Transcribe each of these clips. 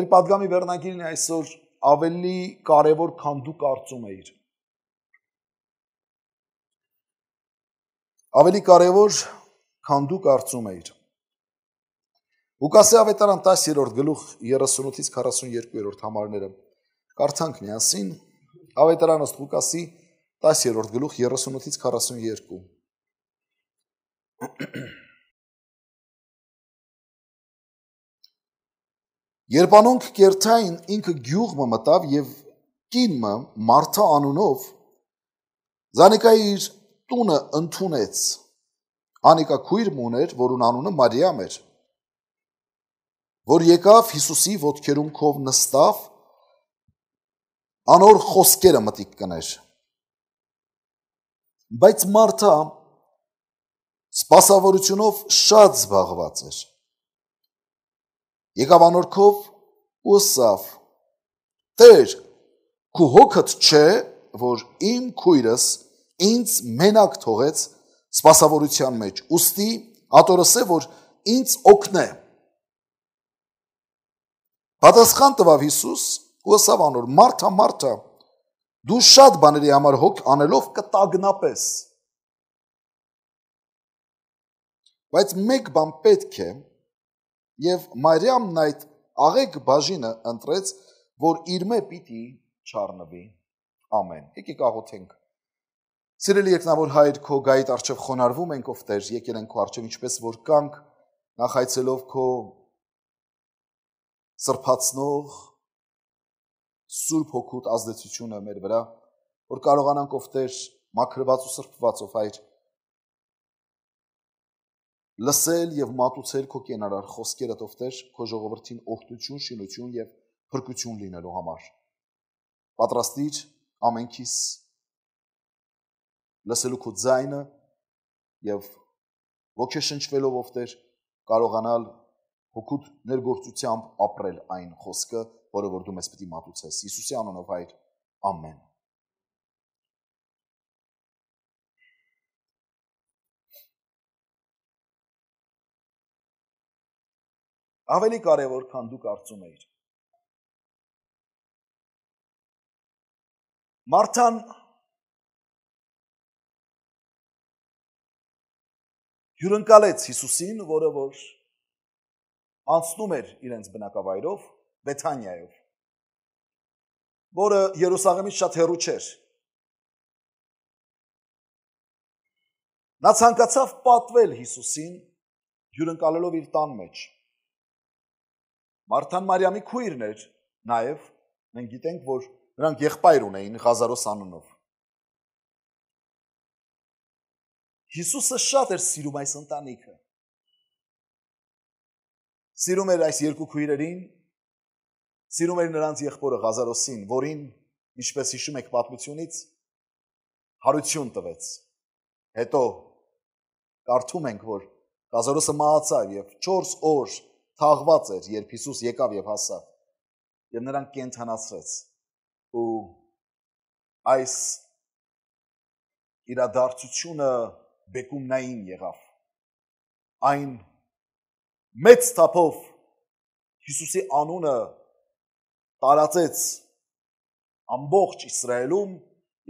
Մեր падգամի վերնագիրն է այսօր ավելի կարևոր, քան դու կարծում էիր։ Ավելի կարևոր, քան դու կարծում էիր։ Ղուկասի ավետարան 10-րդ գլուխ 38-ից 42-րդ համարները կարդանք միասին ավետարան ըստ Ղուկասի 10-րդ գլուխ 38-ից 42 Երբ անոնք կերթային ինքը գյուղը մտավ եւ կինը Մարթա անունով Զանիկայի իր տունը ընդունեց։ Անիկա քույր մուներ, որուն անունը Մարիամ էր, որ եկավ Հիսուսի ոտքերունքով նստավ անոր խոսքերը մտիկ կներ։ Բայց Մարթա սпасավորությունով շատ զբաղված էր եկավ անորքով ու ասավ. Տեր, քու հոգդ չէ, որ իմ քույրս ինձ մենակ թողեց սпасավորության մեջ։ Ոստի ատորս է, որ ինձ օգնե։ Պատասխան տվավ Հիսուս ու ասավ անոր. Մարթա, Մարթա, դու շատ բաների համար հոգ անելով կտագնապես։ Բայց մեկ բան պետք է, Եվ Մարիամն այդ աղեկ բաժինը ընտրեց, որ իրմե պիտի չառնվի։ Ամեն։ Եկեք աղոթենք։ Սիրելի երկնավոր հայր, քո գայիդ արչև խոնարվում ենք ով Տեր, եկել ենք քո արչև ինչպես որ կանք, նախայցելով քո սրբացնող Սուրբ Հոգուտ ազդեցությունը մեր վրա, որ կարողանանք ով Տեր մաքրված ու սրբված ով հայր լսել եւ մատուցել քո կենարար խոսքերդ, ով Տեր, քո ժողովրդին օգտություն, շինություն եւ փրկություն լինելու համար։ Պատրաստիր ամենքիս լսելու քո ձայնը եւ ոգեշնչվելով ով Տեր կարողանալ հոգուտ ներգործությամբ ապրել այն խոսքը, որը որ դու մեզ պիտի մատուցես։ Հիսուսի անունով հայր։ Ամեն։ ավելի կարևոր, քան դու կարծում էիր։ Մարթան հյուրընկալեց Հիսուսին, որը որ անցնում էր իրենց բնակավայրով Բեթանիայով, որը Երուսաղեմից շատ հեռու չէր։ Նա ցանկացավ պատվել Հիսուսին հյուրընկալելով իր տան մեջ։ Մարտան Մարիամի քույրն էր, նաև մենք գիտենք, որ նրանք եղբայր ունեին Ղազարոս անունով։ Հիսուսը շատ էր սիրում այս ընտանիքը։ Սիրում էր այս երկու քույրերին, սիրում էր նրանց եղբորը Ղազարոսին, որին, ինչպես հիշում եք պատմությունից, հարություն տվեց։ Հետո կարդում ենք, որ Ղազարոսը մահացավ եւ 4 օր թաղված էր, երբ Հիսուս եկավ եւ հասավ։ Եվ նրան կենթանացրեց։ Ու այս իրադարձությունը բեկումնային եղավ։ Այն մեծ թափով Հիսուսի անունը տարածեց ամբողջ Իսրայելում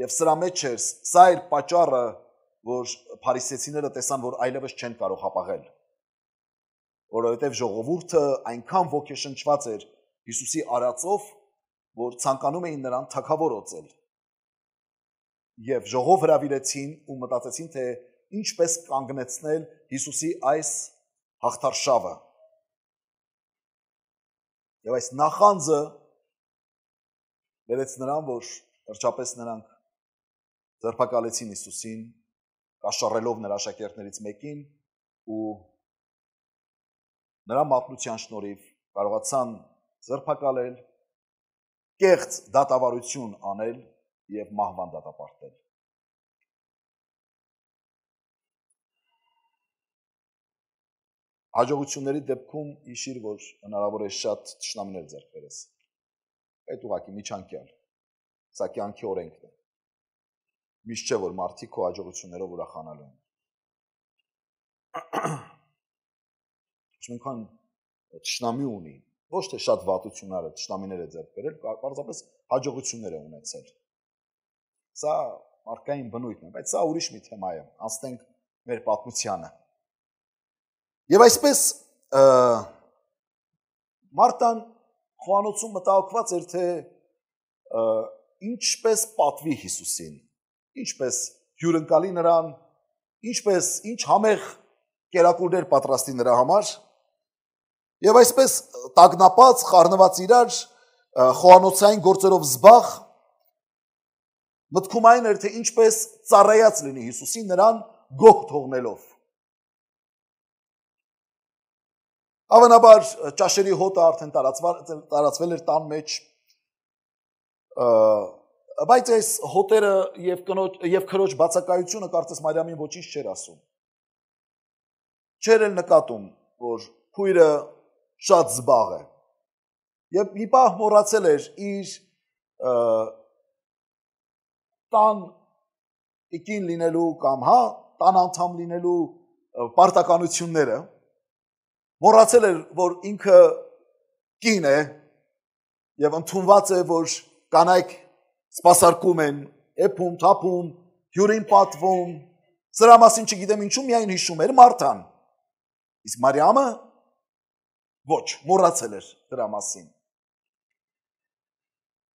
եւ սրա մեջ էր սա էր պատճառը որ փարիսեցիները տեսան որ այլևս չեն կարող հապաղել որովհետև ժողովուրդը այնքան ոգեշնչված էր Հիսուսի արածով, որ ցանկանում էին նրան թակավոր օծել։ Եվ ժողով հravirեցին ու մտածեցին, թե ինչպես կանգնեցնել Հիսուսի այս հաղթարշավը։ Եվ այս նախանձը վերեց նրան, որ վերջապես նրանք ձերբակալեցին Հիսուսին, կաշառելով նրա աշակերտներից մեկին ու նրա մատնության շնորհիվ կարողացան ձերբակալել, կեղծ դատավարություն անել եւ մահվան դատապարտել։ Հաջողությունների դեպքում հիշիր, որ հնարավոր է շատ ճշնամներ ձեռք բերես։ Այդ ուղակի միջանկյալ։ Սա կյանքի օրենքն է։ Միշտ չէ որ մարդիկ ու հաջողություններով ուրախանալու են ինչքան ճշնամի ունի, ոչ թե շատ վատությունները, ճշնամիները ձեռք բերել, պարզապես հաջողություններ է ունեցել։ Սա մարդկային բնույթն է, բայց սա ուրիշ մի թեմա է։ Անցնենք մեր պատմությանը։ Եվ այսպես Մարտան խոանոցում մտահոգված էր թե ինչպես պատվի Հիսուսին, ինչպես հյուրընկալի նրան, ինչպես ինչ համեղ կերակուրներ պատրաստի նրա համար Եվ այսպես տագնապած, խառնված իրար խոհանոցային գործերով զբաղ մտքում այն էր, թե ինչպես ծառայած լինի Հիսուսին նրան գող թողնելով։ Ավանաբար ճաշերի հոտը արդեն տարածվել տարածվել էր տան մեջ։ Բայց այս հոտերը եւ կնոջ եւ քրոջ բացակայությունը կարծես Մարիամին ոչինչ չէր ասում։ Չէր էլ նկատում, որ քույրը շատ զբաղ է։ Եվ մի պահ մոռացել էր իր տան տիկին լինելու կամ հա տան անդամ լինելու պարտականությունները մոռացել էր որ ինքը կին է եւ ընդունված է որ կանայք սпасարկում են էփում թափում հյուրին պատվում սրա մասին չգիտեմ ինչու միայն հիշում էր Մարթան իսկ Մարիամը Ոչ, մոռացել էր դրա մասին։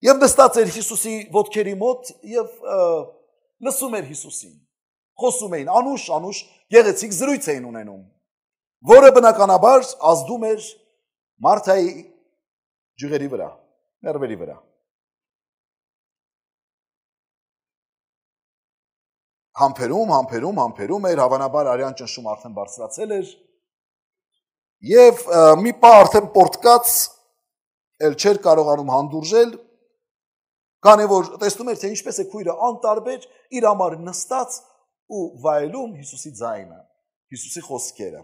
Եվ նստած էր Հիսուսի ոտքերի մոտ եւ լսում էր Հիսուսին։ Խոսում էին անուշ, անուշ գեղեցիկ զրույց էին ունենում, որը բնականաբար ազդում էր Մարթայի ջյուղերի վրա, ներվերի վրա։ Համբերում, համբերում, համբերում էր, հավանաբար արյան ճնշում արդեն բարձրացել էր, Եվ մի պա արդեն պորտկած էլ չէր կարողանում հանդուրժել, քանի որ տեսնում էր, թե ինչպես է քույրը անտարբեր իր համար նստած ու վայելում Հիսուսի ձայնը, Հիսուսի խոսքերը։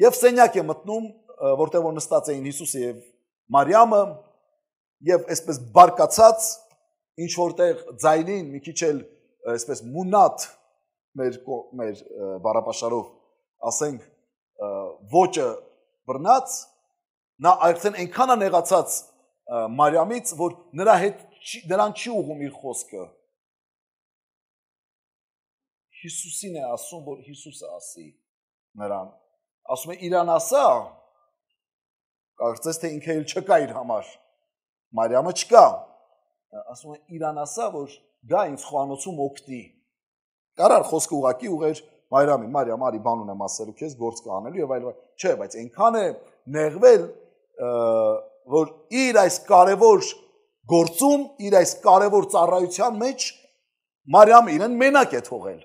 Եվ սենյակ է մտնում, որտեղ որ նստած էին Հիսուսը եւ Մարիամը, եւ այսպես բարկացած ինչ որտեղ ձայնին մի քիչ էլ այսպես մունատ մեր մեր բառապաշարով ասենք ոճը բռնած, նա արդեն այնքան է նեղացած Մարիամից, որ նրա հետ նրան չի ուղում իր խոսքը։ Հիսուսին է ասում, որ Հիսուսը ասի նրան։ Ասում է իրան ասա, կարծես թե ինքը էլ չկա իր համար։ Մարիամը չկա։ Ասում է իրան ասա, որ գա ինձ խոանոցում օգտի։ Կարար խոսքը ուղակի ուղեր Մարիամի, Մարիամ, արի բան ունեմ ասելու քեզ, գործ կանելու եւ այլ։ Չէ, բայց այնքան է նեղվել, որ իր այս կարևոր գործում, իր այս կարևոր ծառայության մեջ Մարիամ իրեն մենակ է թողել։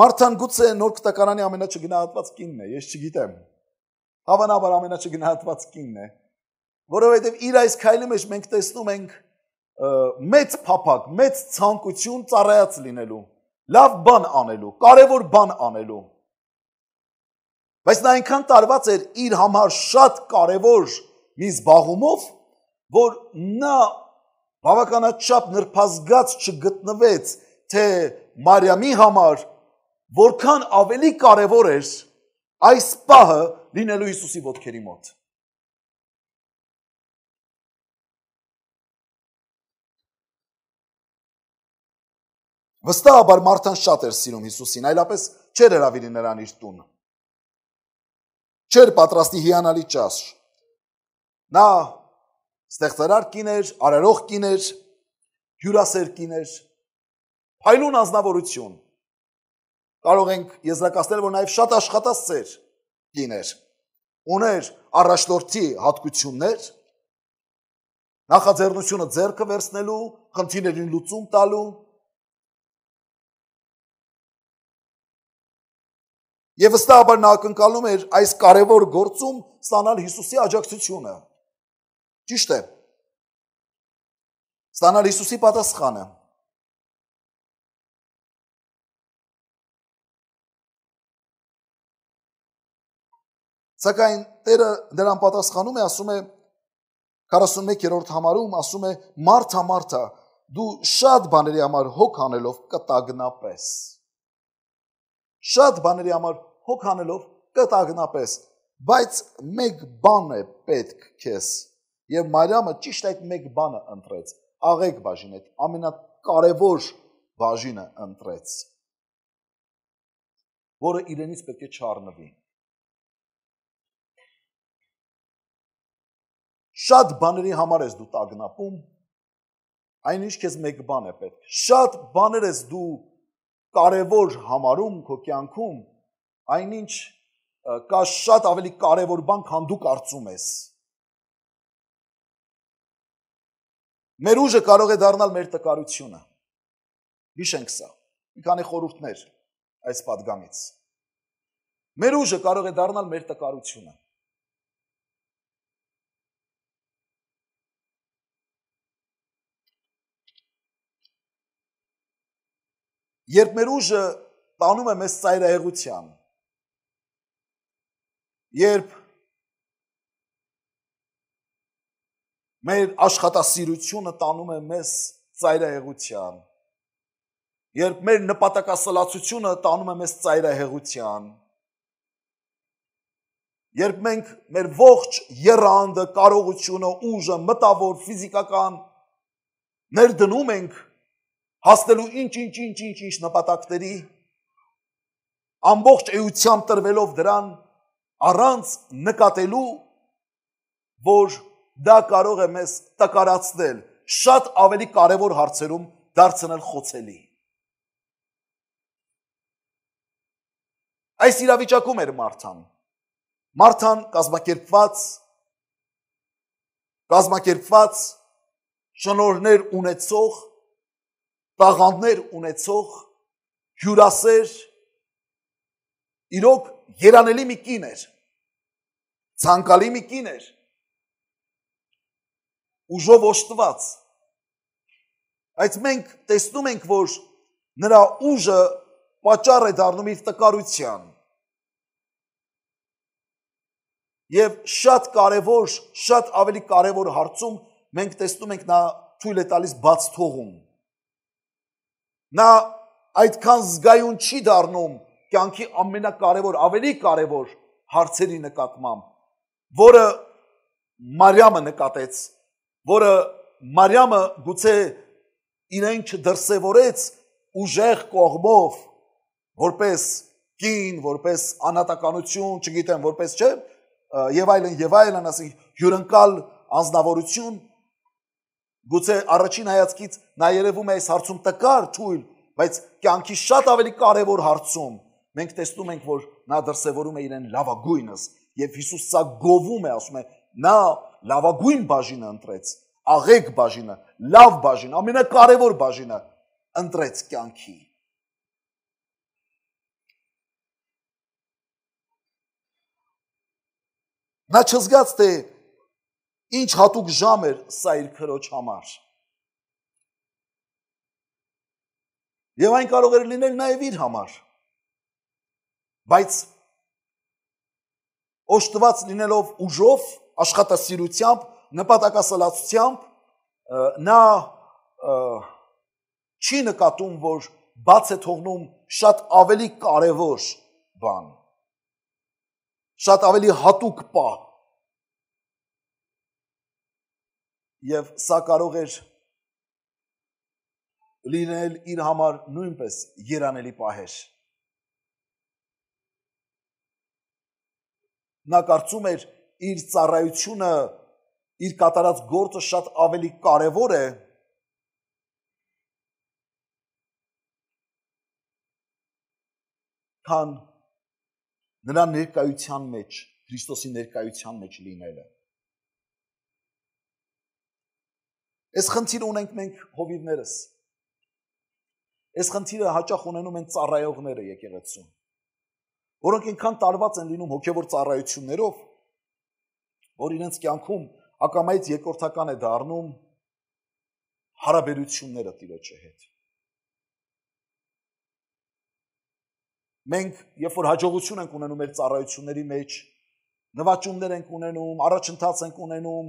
Մարտան գուցե նոր կտականանի ամենաչգնահատված կինն է, ես չգիտեմ։ Հավանաբար ամենաչգնահատված կինն է։ ամենա որովհետև իր այս քայլի մեջ մենք տեսնում ենք մեծ փափակ, մեծ ցանկություն ծառայած լինելու, լավ բան անելու, կարևոր բան անելու։ Բայց նա այնքան տարված էր իր համար շատ կարևոր մի զբաղումով, որ նա բավականաչափ նրբազգաց չգտնվեց, թե Մարիամի համար որքան ավելի կարևոր էր այս պահը լինելու Հիսուսի ոտքերի մոտ։ Վստահաբար մարդան շատ էր սիրում Հիսուսին, այլապես չէր հրավիրի նրան իր տունը։ Չէր պատրաստի հիանալի ճաշ։ Նա ստեղծարար կին էր, արարող կին էր, հյուրասեր կին էր, փայլուն անznավորություն։ Կարող ենք եզրակացնել, որ նաև շատ աշխատասեր կին էր։ Ուներ առաջնորդի հատկություններ, նախաձեռնությունը ձեռքը վերցնելու, խնդիրներին լուծում տալու, Եվ վստահաբար նա ակնկալում էր այս կարևոր գործում ստանալ Հիսուսի աջակցությունը։ Ճիշտ է։ Ստանալ Հիսուսի պատասխանը։ Սակայն Տերը դրան պատասխանում է, ասում է 41-րդ համարում, ասում է մարդա մարդա դու շատ բաների համար հոգ անելով կտագնապես։ Շատ բաների համար հոգանելով կտագնապես։ Բայց մեկ բան է պետք քեզ։ Եվ Մարիամը ճիշտ այդ մեկ բանը ընտրեց։ Աղեկ բաժին այդ ամենակարևոր բաժինը ընտրեց, որը իրենից պետք է չառնվի։ Շատ բաների համար ես դու տագնապում, այնինչ քեզ մեկ բան է պետք։ Շատ բաներ ես դու կարևոր համարում քո կյանքում, այնինչ կա շատ ավելի կարևոր բան, քան դու կարծում ես։ Մեր ուժը կարող է դառնալ մեր տկարությունը։ Հիշենք սա։ Մի քանի խորհուրդներ այս падգամից։ Մեր ուժը կարող է դառնալ մեր տկարությունը։ Երբ մեր ուժը տանում է մեզ ծայրահեղության, Երբ մեր աշխատասիրությունը տանում է մեզ ծայրահեղության, երբ մեր նպատակասլացությունը տանում է մեզ ծայրահեղության, Երբ մենք մեր ողջ երանդը, կարողությունը, ուժը, մտավոր, ֆիզիկական ներդնում ենք հասնելու ինչ-ինչ-ինչ-ինչ նպատակների, ամբողջ էությամբ տրվելով դրան, առանց նկատելու որ դա կարող է մեզ տկարացնել շատ ավելի կարևոր հարցերում դարձնել խոցելի այս իրավիճակում էր մարթան մարթան կազմակերպված կազմակերպված շնորներ ունեցող տաղանդներ ունեցող հյուրասեր իրոք երանելի մի կին էր։ Ցանկալի մի կին էր։ Ուժով ոշտված։ Այդ մենք տեսնում ենք, որ նրա ուժը պատճառ է դառնում իր տկարության։ Եվ շատ կարևոր, շատ ավելի կարևոր հարցում մենք տեսնում ենք նա թույլ է տալիս բաց թողում։ Նա այդքան զգայուն չի դառնում կյանքի ամենակարևոր, ավելի կարևոր հարցերի նկատմամբ, որը Մարիամը նկատեց, որը Մարիամը գուցե իրեն չդրսևորեց ուժեղ կողմով, որպես կին, որպես անատականություն, չգիտեմ, որպես չէ, եւ այլն եւ այլն, ասենք հյուրընկալ անznավորություն գուցե առաջին հայացքից նա երևում է այս հարցում տկար թույլ, բայց կյանքի շատ ավելի կարևոր հարցում մենք տեսնում ենք, որ նա դրսևորում է իրեն լավագույնս եւ Հիսուս սա գովում է, ասում է, նա լավագույն բաժինը ընտրեց, աղեկ բաժինը, լավ բաժինը, ամենակարևոր բաժինը ընտրեց կյանքի։ Նա չզգաց թե ինչ հատուկ ժամ էր սա իր քրոջ համար։ Եվ այն կարող էր լինել նաև իր համար։ Բայց օշտված լինելով ուժով, աշխատասիրությամբ, նպատակասլացությամբ նա չի նկատում, որ բաց է թողնում շատ ավելի կարևոր բան։ Շատ ավելի հատուկ պահ։ Եվ սա կարող էր լինել իր համար նույնպես երանելի պահեր։ Նա կարծում էր իր ծառայությունը, իր կատարած գործը շատ ավելի կարևոր է քան նրա ներկայության մեջ, Քրիստոսի ներկայության մեջ լինելը։ Այս խնդիրը ունենք մենք հովիվներս։ Այս խնդիրը հաճախ ունենում են ծառայողները եկեղեցում որոնք այնքան տարված են լինում հոգևոր ծառայություններով, որ իրենց կյանքում ակամայից երկրորդական է դառնում հարաբերությունները Տիրոջի հետ։ Մենք, երբ որ հաջողություն ենք ունենում մեր ծառայությունների մեջ, նվաճումներ ենք ունենում, առաջընթաց ենք ունենում,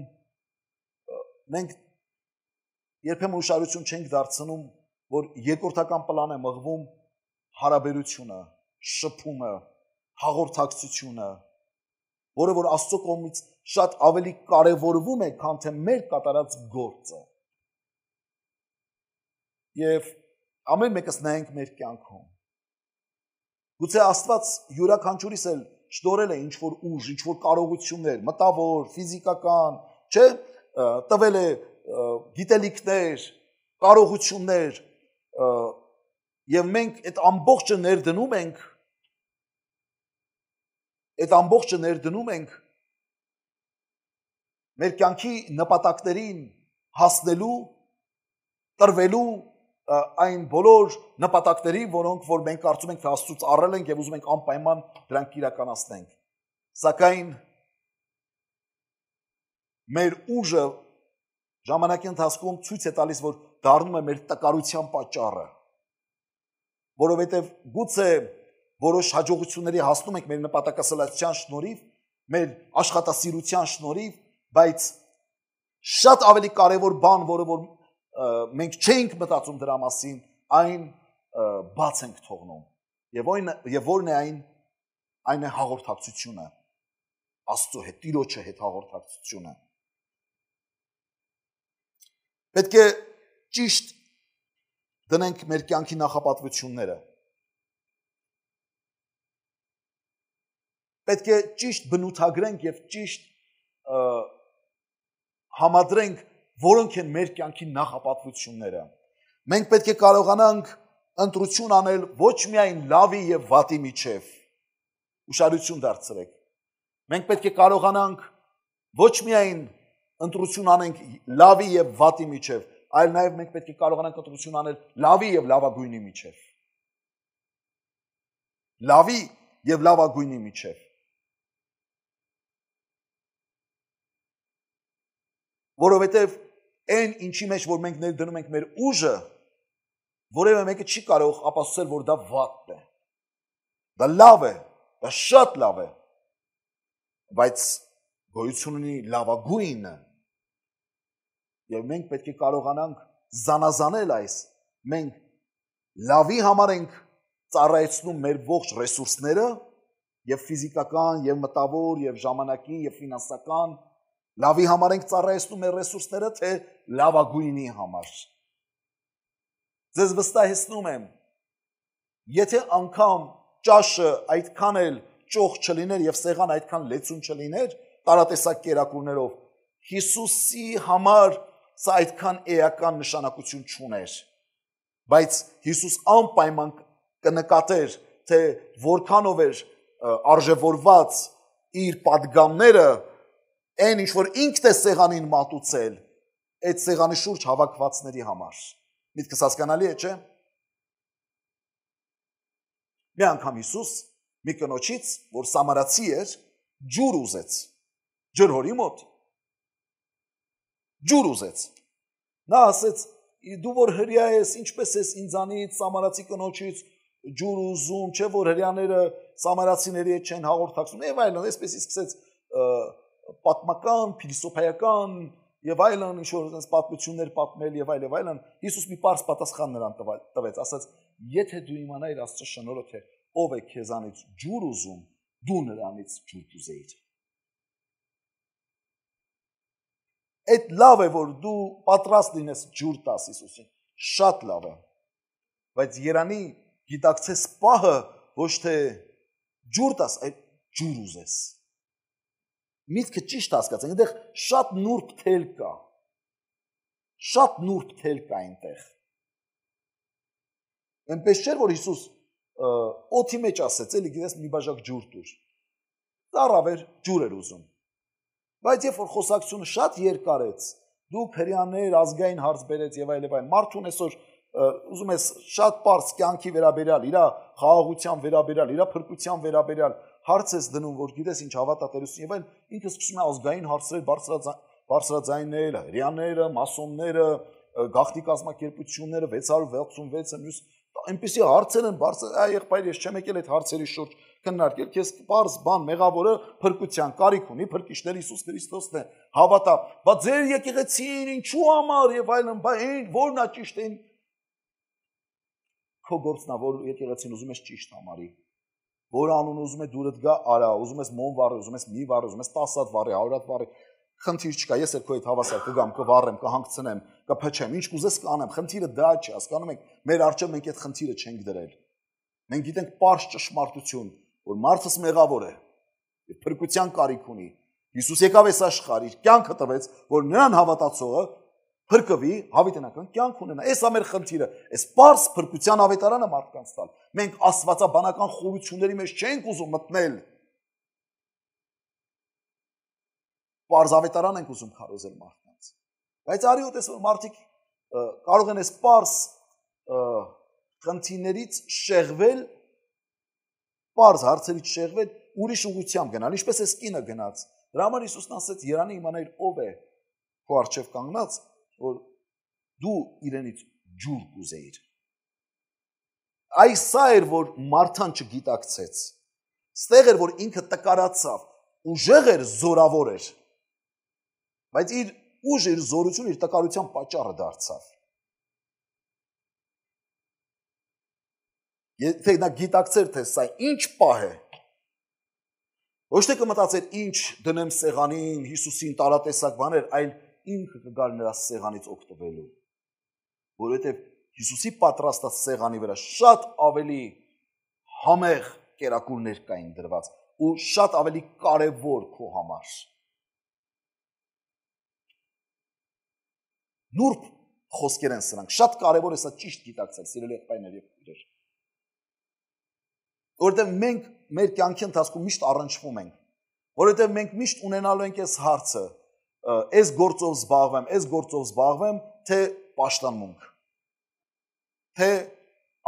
մենք երբեմն ուշադրություն չենք դարձնում, որ երկրորդական պլան է մղվում հարաբերությունը, շփումը, հաղորդակցությունը, որը որ Աստծո կողմից շատ ավելի կարևորվում է, քան թե մեր կատարած գործը։ Եվ ամեն մեկս նայենք մեր կյանքում։ Գուցե Աստված յուրաքանչյուրիս էլ շնորել է ինչ որ ուժ, ինչ որ կարողություններ, մտավոր, ֆիզիկական, չէ՞, տվել է գիտելիքներ, կարողություններ, եւ մենք այդ ամբողջը ներդնում ենք այդ ամբողջը ներդնում ենք մեր կյանքի նպատակներին հասնելու տրվելու այն բոլոր նպատակների, որոնք որ մենք կարծում ենք թե Աստծուց առել ենք եւ ուզում ենք անպայման դրանք իրականացնենք։ Սակայն մեր ուժը ժամանակի ընթացքում ցույց է տալիս, որ դառնում է մեր տկարության պատճառը, որովհետև գուցե որոշ հաջողությունների հասնում ենք մեր նպատակասլացության շնորհիվ, մեր աշխատասիրության շնորհիվ, բայց շատ ավելի կարևոր բան, որը որ մենք չենք մտածում դրա մասին, այն բաց ենք թողնում։ Եվ այն եւ որն է այն այն է հաղորդակցությունը Աստծո հետ, Տիրոջը հետ հաղորդակցությունը։ Պետք է ճիշտ դնենք մեր կյանքի նախապատվությունները Պետք է ճիշտ բնութագրենք եւ ճիշտ համադրենք, որոնք են մեր կյանքի նախապատվությունները։ Մենք պետք է կարողանանք ընտրություն անել ոչ միայն լավի եւ վատի միջև։ Ուշադրություն դարձրեք։ Մենք պետք է կարողանանք ոչ միայն ընտրություն անենք լավի եւ վատի միջև, այլ նաեւ մենք պետք է կարողանանք ընտրություն անել լավի եւ լավագույնի միջև։ Լավի եւ լավագույնի միջև։ որովհետև այն ինչի մեջ որ մենք ներդնում ենք մեր ուժը, որևէ մեկը չի կարող ապացուցել, որ դա վատ է։ Դա լավ է, դա շատ լավ է։ Բայց գոյություն ունի լավագույնը։ Եվ մենք պետք է կարողանանք զանազանել այս։ Մենք լավի համար ենք ծառայեցնում մեր ողջ ռեսուրսները, եւ ֆիզիկական, եւ մտավոր, եւ ժամանակի, եւ ֆինանսական, և Լավի համար ենք ծառայեցնում մեր ռեսուրսները, թե լավագույնի համար։ Ձեզ վստահեցնում եմ, եթե անգամ ճաշը այդքան էլ ճոխ չլիներ եւ սեղան այդքան լեցուն չլիներ, տարատեսակ կերակուրներով Հիսուսի համար սա այդքան էական նշանակություն չուներ։ Բայց Հիսուս անպայման կնկատեր, թե որքանով էր արժևորված իր падգամները Այն ինչ որ ինքդ է սեղանին մատուցել, այդ սեղանի շուրջ հավաքվածների համար։ Միտքս հասկանալի է, չէ՞։ Մի անգամ Հիսուս մի կնոջից, որ սամարացի էր, ջուր ուզեց։ Ջրհորի մոտ։ Ջուր ուզեց։ Նա ասեց. «Դու որ հрья ես, ինչպես ես ինձանից սամարացի կնոջից ջուր ուզում, չէ՞ որ հрьяները սամարացիների հետ չեն հաղորդակցում»։ Եվ այլն, այսպես իսկ սկսեց պատմական, փիլիսոփայական եւ այլն ինչ որ այսպես պատմություններ պատմել եւ այլ եւ այլն Հիսուս մի բարձ պատասխան նրան տվեց ասաց եթե դու իմանայիր աստծո շնորհը թե ով է քեզանից ջուր ուզում դու նրանից ջուր կուզեիր Այդ լավ է որ դու պատրաստ լինես ջուր տաս Հիսուսին շատ լավ է բայց Երանի գիտակցես պահը ոչ թե ջուր տաս այլ ջուր ուզես Միտքը ճիշտ հասկացեք, այնտեղ շատ նուրբ թել կա։ Շատ նուրբ թել կա այնտեղ։ Էնպես չէր որ Հիսուս օթի մեջ ասեց, էլի գիտես մի բաժակ ջուր դուր։ Ծառավեր ջուր էր ուզում։ Բայց երբ որ խոսակցությունը շատ երկարեց, դու քրյաներ, ազգային հարց բերեց եւ այլ եւ այլ, մարդուն այսօր ուզում ես շատ པարս կյանքի վերաբերյալ, իր խաղաղության վերաբերյալ, իր փրկության վերաբերյալ, հարց ես դնում, որ գիտես ինչ հավատատերություն եւ այն ինքը սկսում է ազգային հարցեր բարձրաձայնել, հрьяաները, մասոնները, գախտի կազմակերպությունները 666-ը մյուս այնպիսի հարցեր են բարձր, այ եղբայր ես չեմ եկել այդ հարցերի շուրջ քննարկել, քեզ պարզ բան մեղավորը փրկության կարիք ունի, փրկիչներ Հիսուս Քրիստոսն է, հավատա, բա ձեր եկեղեցին ինչու համար եւ այլն, բա այն որնա ճիշտ է քո գործնավոր եկեղեցին ուզում ես ճիշտ համարի որ անուն ուզում է դուրդ գա, արա, ուզում ես մոն վառի, ուզում ես մի վառի, ուզում ես 10-ատ վառի, 100-ատ վառի, խնդիր չկա, ես էլ քո հետ հավասար կգամ, կվառեմ, կհանգցնեմ, կփչեմ, ինչ կուզես կանեմ, խնդիրը դա չի, հասկանում եք, մեր արջը մենք այդ խնդիրը չենք դրել։ Մենք գիտենք པարզ ճշմարտություն, որ մարդս մեղավոր է, եւ փրկության կարիք ունի։ Հիսուս եկավ այս աշխարհ, իր կյանքը տվեց, որ նրան հավատացողը փրկվի, հավիտենական կյանք ունենա։ Էս է մեր խնդիրը, էս པարս փրկության ավետարանը մարդկանց տալ։ Մենք աստվածաբանական խորությունների մեջ չենք ուզում մտնել։ Պարզ ավետարան ենք ուզում քարոզել մարդկանց։ Բայց արի ու տեսնում մարդիկ կարող են էս པարս խնդիրներից շեղվել, པարզ հարցերից շեղվել ուրիշ ուղությամբ գնալ, ինչպես էս կինը գնաց։ Դրա համար Հիսուսն ասեց՝ «Երանի իմանայր ով է քո արժև կանգնած, որ դու իրենից ջուր կուզեիր։ Այս սա էր, որ Մարթան չգիտակցեց։ Ստեղ էր, որ ինքը տկարացավ, ուժեղ էր, զորավոր էր։ Բայց իր ուժը, իր զորությունը իր տկարության պատճառը դարձավ։ Եթե նա գիտակցեր, թե սա ինչ պահ է, ոչ թե կմտածեր ինչ դնեմ սեղանին, Հիսուսին տարատեսակ բաներ, այլ ինքը կգար նրա սեղանից օգտվելու։ Որովհետև Հիսուսի պատրաստած սեղանի վրա շատ ավելի համեղ կերակուրներ կային դրված ու շատ ավելի կարևոր քո համար։ Նուրբ խոսքեր են սրանք։ Շատ կարևոր է սա ճիշտ գիտակցել, սիրելի եղբայրներ եւ քույրեր։ Որովհետեւ մենք մեր կյանքի ընթացքում միշտ առնչվում ենք։ Որովհետեւ մենք միշտ ունենալու ենք այս հարցը, այս գործով զբաղվեմ, այս գործով զբաղվեմ, թե պաշտամունք, թե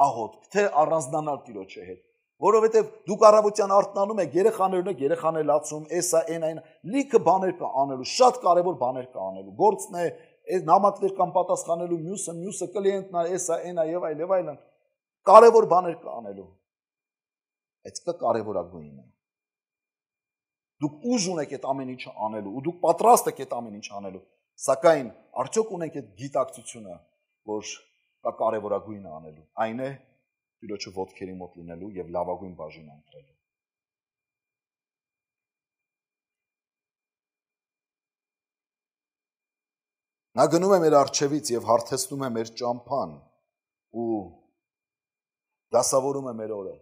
աղոտ, թե առանձնանալ տիրոջի հետ, որովհետև դուք առավոտյան արթնանում եք, երեխաներն եք, երեխաներ լացում, էսա, այն այն, լիքը բաներ կա անելու, շատ կարևոր բաներ կա անելու, գործն է, այս նամակներ կամ պատասխանելու, մյուսը, մյուսը կլիենտն է, էսա, այնա եւ այլ եւ այլն, կարևոր բաներ կա անելու։ Այդ կը կարևորագույնն է։ Դուք ուժ ունեք այդ ամեն ինչը անելու ու դուք պատրաստ եք այդ ամեն ինչը անելու։ Սակայն արդյոք ունենք այդ գիտակցությունը, որ դա կարևորագույնն անելու։ Այն է Տիրոջը ոդքերի մոտ լինելու եւ լավագույն բաժին ընտրելու։ Նա գնում է մեր արջևից եւ հարթեցնում է մեր ճամփան ու դասավորում է մեր օրը,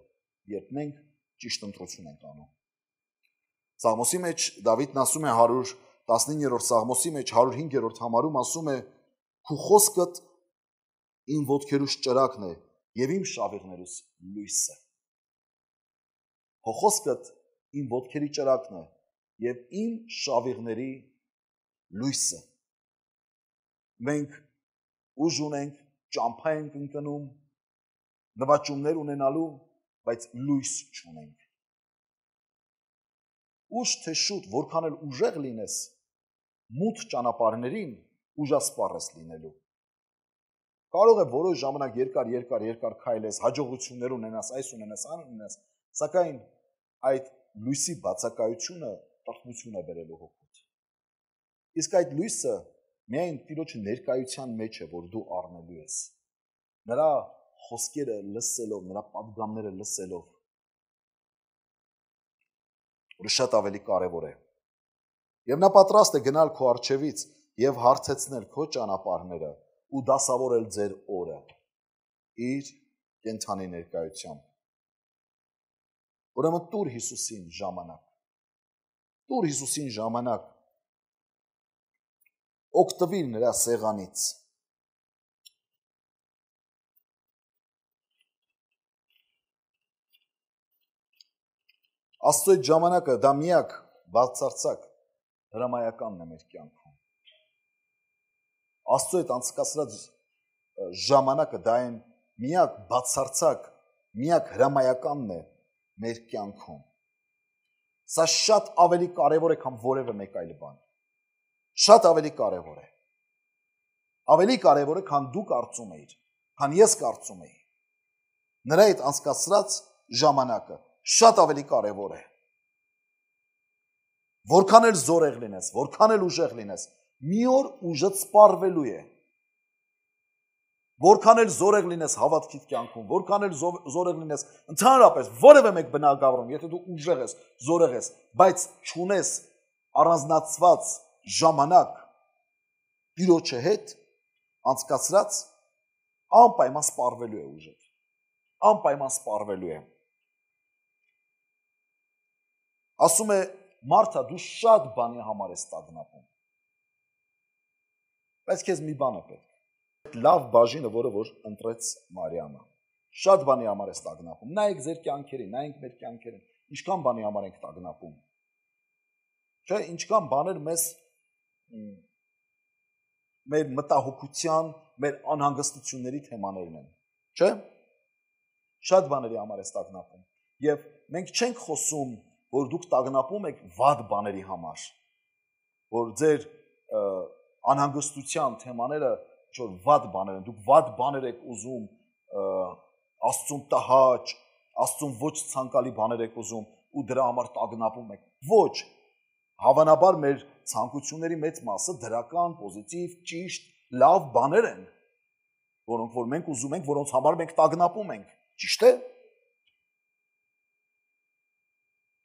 երբ մենք ճիշտ ընտրություն ենք անում։ Սաղմոսի մեջ Դավիթն ասում է 119-րդ Սաղմոսի մեջ 105-րդ համարում ասում է. «Քու խոսքդ իմ ոտքերուս ճրակն է եւ իմ շավիղներուս լույսը»։ Քո խոսքդ իմ ոտքերի ճրակն է եւ իմ շավիղների լույսը։ Մենք ուժ ունենք, ճամփա ենք ընկնում, նվաճումներ ունենալու, բայց լույս չունենք ուշ թե շուտ, որքան էլ ուժեղ լինես, մութ ճանապարհներին ուժասպառ ես լինելու։ Կարող է որոշ ժամանակ երկար, երկար, երկար քայլես, հաջողություններ ունենաս, այս ունենաս, ան ունենաս, սակայն այդ լույսի բացակայությունը տրտմություն է բերելու հոգուդ։ Իսկ այդ լույսը միայն Տիրոջի ներկայության մեջ է, որ դու առնելու ես։ Նրա խոսքերը լսելով, նրա պատգամները լսելով որը շատ ավելի կարևոր է։ Եվ նա պատրաստ է գնալ քո արջևից եւ հարցեցնել քո ճանապարհները ու դասավորել ձեր օրը իր կենթանի ներկայությամբ։ Ուրեմն տուր Հիսուսին ժամանակ։ Տուր Հիսուսին ժամանակ։ Օգտվիր նրա սեղանից Աստծո այդ ժամանակը դա միակ բացարձակ հրամայականն է մեր կյանքում։ Աստծո այդ անցկացրած ժամանակը դա այն միակ բացարձակ, միակ հրամայականն է մեր կյանքում։ Սա շատ ավելի կարևոր է, քան որևէ մեկ այլ բան։ Շատ ավելի կարևոր է։ Ավելի կարևոր է, քան դու կարծում էիր, քան ես կարծում էի։ Նրա այդ անցկացրած ժամանակը շատ ավելի կարևոր է։ Որքան էլ զորեղ լինես, որքան էլ ուժեղ լինես, մի օր ուժը սպառվելու է։ Որքան էլ զորեղ լինես հավատքիդ կյանքում, որքան էլ զորեղ լինես, ընդհանրապես որևէ մեկ բնակավարում, եթե դու ուժեղ ես, զորեղ ես, բայց չունես առանձնացված ժամանակ Տիրոջը հետ անցկացրած անպայման սպառվելու է ուժը։ Անպայման սպառվելու է։ անպայման Ասում է Մարթա, դու շատ բանի համար ես տագնապում։ Բայց քեզ մի բան է պետք։ Այդ լավ բաժինը, որը որ ընտրեց Մարիամը։ Շատ բանի համար ես տագնապում։ Նայեք ձեր կյանքերին, նայենք մեր կյանքերին։ Ինչքան բանի համար ենք տագնապում։ Չէ, ինչքան բաներ մեզ մեր մտահոգության, մեր անհանգստությունների թեմաներն են, չէ՞։ Շատ բաների համար է ստագնապում։ Եվ մենք չենք խոսում որ դուք տագնապում եք վատ բաների համար, որ ձեր անհանգստության թեմաները ինչ-որ վատ բաներ են, դուք վատ բաներ եք ուզում, աստծուն տհաճ, աստծուն ոչ ցանկալի բաներ եք ուզում ու դրա համար տագնապում եք։ Ոչ, հավանաբար մեր ցանկությունների մեծ մասը դրական, պոզիտիվ, ճիշտ, լավ բաներ են, որոնք որ մենք ուզում ենք, որոնց համար մենք տագնապում ենք։ Ճիշտ է։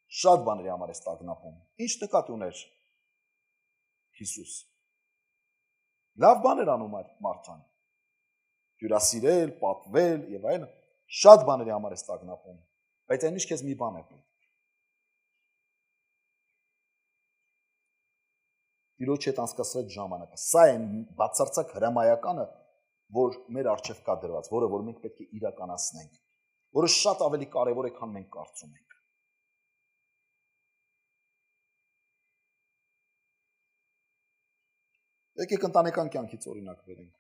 Շատ բաների համար է ստագնապում։ Ինչ նկատի ուներ Հիսուս։ Լավ բաներ անում այդ մարդան։ Հյուրասիրել, պատվել եւ այլն շատ բաների համար է ստագնապում, բայց այնիշ քեզ մի բան է պետք։ Տիրոջ հետ անցկացրած ժամանակը, սա է բացարձակ հրամայականը, որ մեր արժեվ կա դրված, որը որ մենք պետք է իրականացնենք, որը շատ ավելի կարևոր է, քան մենք կարծում ենք։ Եկեք ընտանեկան կյանքից օրինակ վերենք։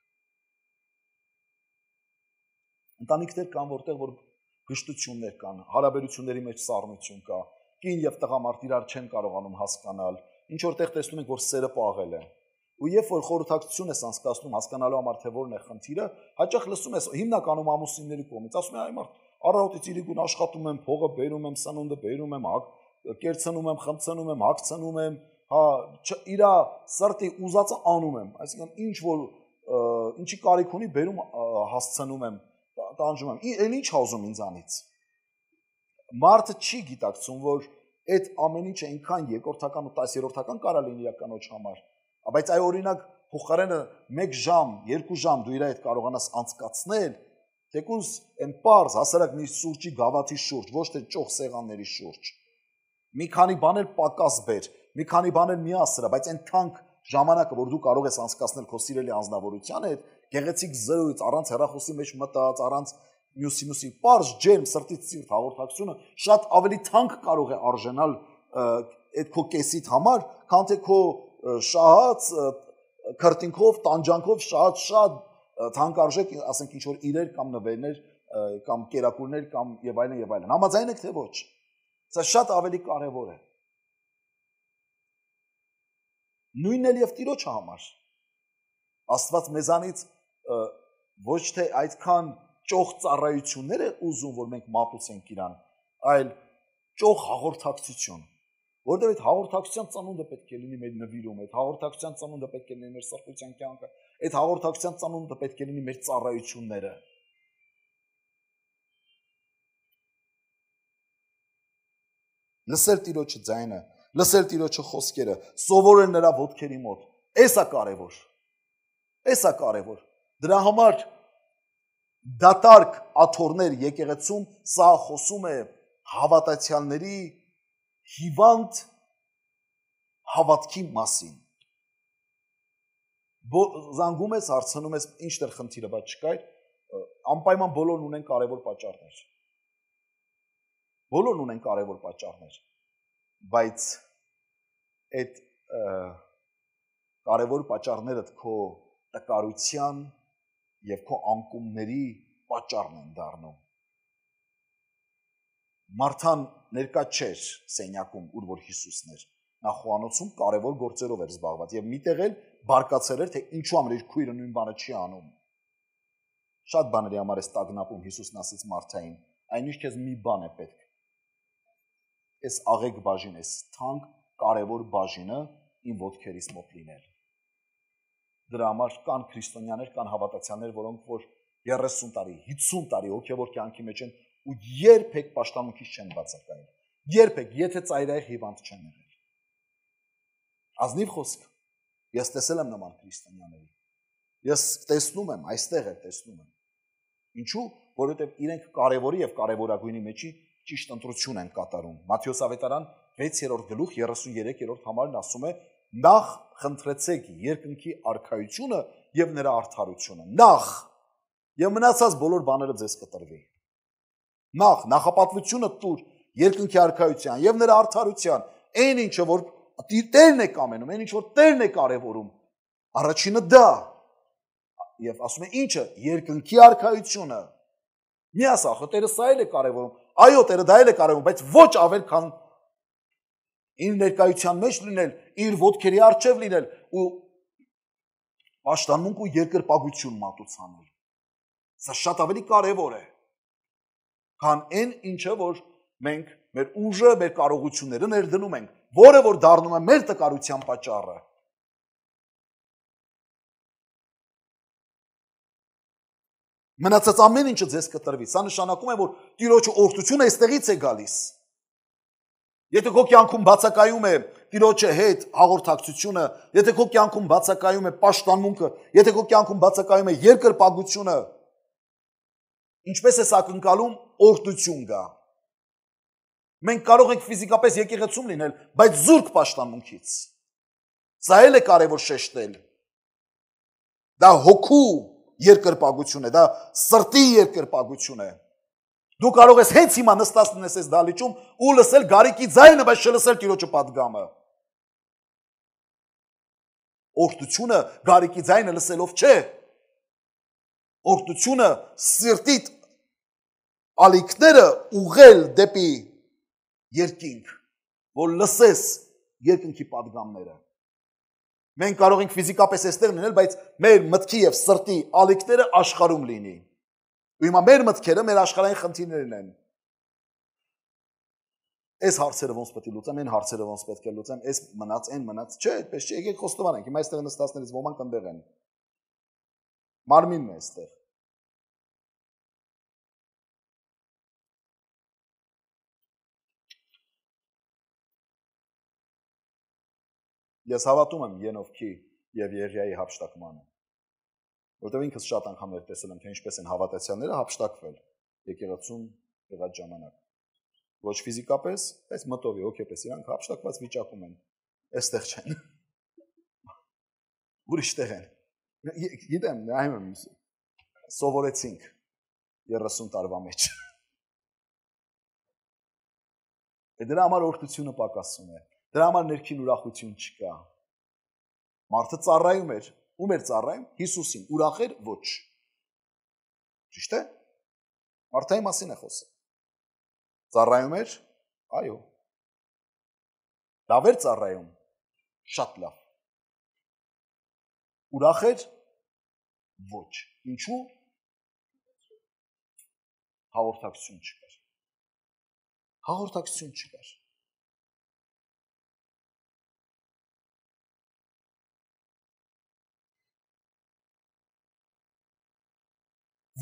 Ընտանիքներ կան, որտեղ որ հշտություններ կան, հարաբերությունների մեջ սառնություն կա, կին եւ տղամարդ իրար չեն կարողանում հասկանալ, ինչ որտեղ տեսնում ենք, որ սերը պաղել է։ Ու երբ որ խորհրդակցություն ես անցկացնում հասկանալու համար թե որն է խնդիրը, հաճախ լսում ես հիմնականում ամուսինների կողմից, ասում է այ մարդ, առավոտից իրիկուն աշխատում եմ, փողը բերում եմ, սնունդը բերում եմ, հակ կերցնում եմ, խմցնում եմ, հագցնում եմ, հակ, հա իր սրտի ուզածը անում եմ, այսինքն ինչ որ ինչի կարիք ունի, բերում հասցնում եմ, տանջում եմ։ Էլ ի՞նչ հազում ինձանից։ Մարդը չի գիտակցում, որ այդ ամեն ինչը այնքան երկրորդական ու 10-երորդական կարա լինի իր կանոջ համար, բայց այ օրինակ փոխարենը 1 ժամ, 2 ժամ դու իր այդ կարողանաս անցկացնել, թեկուզ այն པարզ հասարակ մի սուրճի գավաթի շուրջ, ոչ թե ճոխ սեղանների շուրջ մի քանի բան էլ պակաս բեր, մի քանի բան էլ մի ասրա, բայց այն թանկ ժամանակը, որ դու կարող ես անցկացնել քո սիրելի անznավորության հետ, գեղեցիկ զրույց, առանց հերախոսի մեջ մտած, առանց մյուսի մյուսի པարզ ջերմ սրտից սիրտ հաղորդակցությունը շատ ավելի թանկ կարող է արժանալ այդ քո կեսիդ համար, քան թե քո շահած քրտինքով, տանջանքով շատ շատ թանկարժեք, ասենք ինչ որ իրեր կամ նվերներ կամ կերակուրներ կամ եւ այլն եւ այլն։ Համաձայն եք թե ոչ։ Սա շատ ավելի կարևոր է։ Նույնն էլ եւ Տիրոջ համար։ Աստված մեզանից ոչ թե այդքան ճոխ ծառայություններ է ուզում, որ մենք մատուցենք իրան, այլ ճոխ հաղորդակցություն, որտեղ այդ հաղորդակցության ծնունդը պետք է լինի մեր նվիրում, այդ հաղորդակցության ծնունդը պետք է լինի մեր սրբության կյանքը, այդ հաղորդակցության ծնունդը պետք է լինի մեր ծառայությունները։ լսել Տիրոջը ձայնը, լսել Տիրոջը խոսքերը, սովորել նրա ոտքերի մոտ։ Էսա կարևոր։ Էսա կարևոր։ Դրա համար դատարկ աթորներ եկեղեցում սա խոսում է հավատացյալների հիվանդ հավատքի մասին։ Բո, Զանգում ես, հարցնում ես, ինչն է խնդիրը, բայց չկա։ Անպայման բոլորն ունեն կարևոր պատճառներ Բոլորն ունեն կարևոր պատճառներ, բայց այդ կարևոր պատճառներդ քո տկարության եւ քո անկումների պատճառն են դառնում։ Մարթան ներկա չէր սենյակում, ուր որ Հիսուսն էր։ Նա խոհանոցում կարևոր գործերով էր զբաղված եւ միտեղ էլ բարկացել էր, թե ինչու ամր իր քույրը նույն բանը չի անում։ Շատ բաների համար է ստագնապում Հիսուսն ասից Մարթային. այնիշ քեզ մի բան է պետք այս աղեկ բաժին, այս թանկ կարևոր բաժինը իմ ոդքերից մոտ լինել։ Դրա համար կան քրիստոնյաներ, կան հավատացյալներ, որոնք որ 30 տարի, 50 տարի հոգևոր կյանքի մեջ են ու երբեք աշտամունքից չեն բացակայել։ Երբեք, եթե ծայրահեղ հիվանդ չեն եղել։ Ազնիվ խոսք։ Ես տեսել եմ նման քրիստոնյաների։ Ես տեսնում եմ, այստեղ եմ տեսնում եմ։ Ինչու՞, որովհետև իրենք կարևորի եւ կարևորագույնի մեջի ճիշտ ընտրություն են կատարում։ Մատթեոս ավետարան 6-րդ գլուխ 33-րդ համարն ասում է. նախ խնդրեցեք երկնքի արքայությունը եւ նրա արդարությունը։ Նախ եւ մնացած բոլոր բաները ձեզ կտրվի։ Նախ նախապատվությունը տուր երկնքի արքայության եւ նրա արդարության, այն ինչը որ Տերն է կամենում, այն ինչ որ Տերն է կարևորում։ Առաջինը դա եւ ասում է ինչը երկնքի արքայությունը։ Միասա, խոտերը սա էլ է կարևորում, Այո, Տերը դա էլ է կարևոր, բայց ոչ ավել քան իր ներկայության մեջ լինել, իր ոդքերի արջև լինել ու աշտանմունք ու երկրպագություն մատուցանել։ Սա շատ ավելի կարևոր է, քան այն ինչը, որ մենք մեր ուժը, մեր կարողությունները ներդնում ենք, որը որ դառնում է մեր տկարության պատճառը։ Մնացած ամեն ինչը ձեզ կտրվի։ Սա նշանակում է, որ Տիրոջ օրհնությունը այստեղից է գալիս։ Եթե քո կյանքում բացակայում է Տիրոջը հետ հաղորդակցությունը, եթե քո կյանքում բացակայում է պաշտանմունքը, եթե քո կյանքում բացակայում է երկրպագությունը, ինչպես է սա կնկալում օրհնություն գա։ Մենք կարող ենք ֆիզիկապես եկեղեցում լինել, բայց զուրկ պաշտանմունքից։ Սա էլ է կարևոր շեշտել։ Դա հոգու երկրպագություն է, դա սրտի երկրպագություն է։ Դու կարող ես հենց հիմա նստած լինես այս դալիճում ու լսել Գարիկի ձայնը, բայց չլսել Տիրոջը падգամը։ Օրդությունը Գարիկի ձայնը լսելով չէ։ Օրդությունը սիրտիդ ալիքները ուղել դեպի երկինք, որ լսես երկնքի падգամները։ Մենք կարող ենք ֆիզիկապես այստեղ լինել, բայց մեր մտքի եւ սրտի ալիքները աշխարում լինի։ Ու հիմա մեր մտքերը մեր աշխարհային խնդիրներն են։ Այս հարցերը ոնց պետք է լուծեմ, այն հարցերը ոնց պետք է լուծեմ, այս մնաց, այն մնաց, չէ, այդպես չի, եկեք խոստովանենք։ Հիմա այստեղ նստածներից ոմանք ընդեղ են։ Մարմինն է այստեղ։ Ես հավատում եմ Ենովքի եւ Եղիայի հապշտակմանը։ Որտեւ ինքս շատ անգամներ տեսել եմ, թե ինչպես են հավատացյալները հապշտակվել եկեղեցում եղած ժամանակ։ Ոչ ֆիզիկապես, բայց մտովի հոգեպես իրանք հապշտակված վիճակում են։ Այստեղ չեն։ Ուրիշտեղ են։ Գիտեմ, նայում եմ սովորեցինք 30 տարվա մեջ։ Դրա համար օրգնությունը պակասում է։ Դրա համար ներքին ուրախություն չկա։ Մարդը ծառայում էր, ում էր ծառայում Հիսուսին։ Ուրախ էր ոչ։ Ճիշտ է։ Մարդայի մասին է խոսը։ Ծառայում էր, այո։ Լավ էր ծառայում, շատ լավ։ Ուրախ էր ոչ։ Ինչու հաղորդակցություն չկար։ Հաղորդակցություն չկար։